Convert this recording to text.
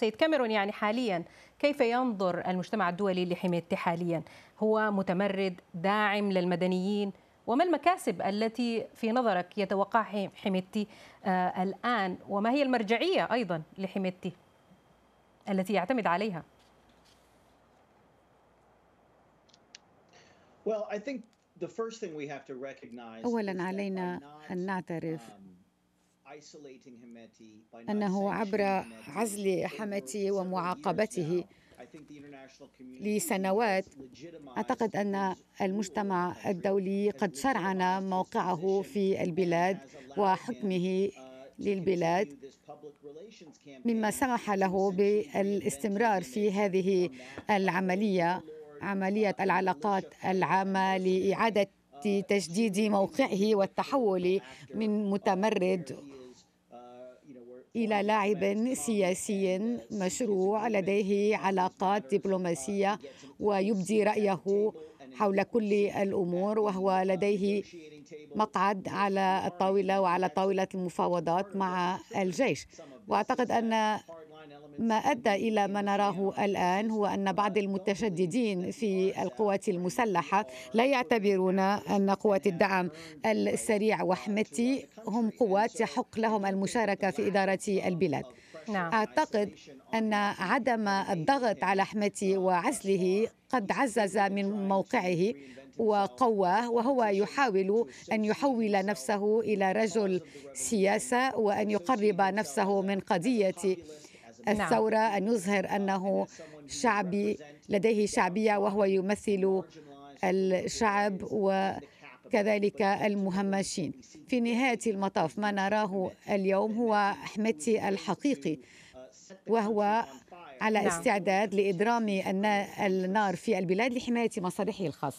سيد كاميرون يعني حاليا كيف ينظر المجتمع الدولي لحميدتي حاليا هو متمرد داعم للمدنيين وما المكاسب التي في نظرك يتوقعها حميدتي آه الآن وما هي المرجعية أيضا لحميدتي التي يعتمد عليها أولا علينا أن نعترف um, أنه عبر عزل حمتي ومعاقبته لسنوات أعتقد أن المجتمع الدولي قد شرعن موقعه في البلاد وحكمه uh, للبلاد مما سمح له بالاستمرار في هذه العملية uh, عملية العلاقات العامة لإعادة تجديد موقعه والتحول من متمرد الى لاعب سياسي مشروع لديه علاقات دبلوماسيه ويبدي رايه حول كل الامور وهو لديه مقعد على الطاوله وعلى طاوله المفاوضات مع الجيش واعتقد ان ما ادى الى ما نراه الان هو ان بعض المتشددين في القوات المسلحه لا يعتبرون ان قوات الدعم السريع وحمتي هم قوات يحق لهم المشاركه في اداره البلاد نعم. أعتقد أن عدم الضغط على حمتي وعزله قد عزز من موقعه وقواه وهو يحاول أن يحول نفسه إلى رجل سياسة وأن يقرب نفسه من قضية نعم. الثورة أن يظهر أنه شعبي لديه شعبية وهو يمثل الشعب و كذلك المهمشين في نهاية المطاف ما نراه اليوم هو حمتي الحقيقي وهو على نعم. استعداد لإدرام النار في البلاد لحماية مصالحه الخاصة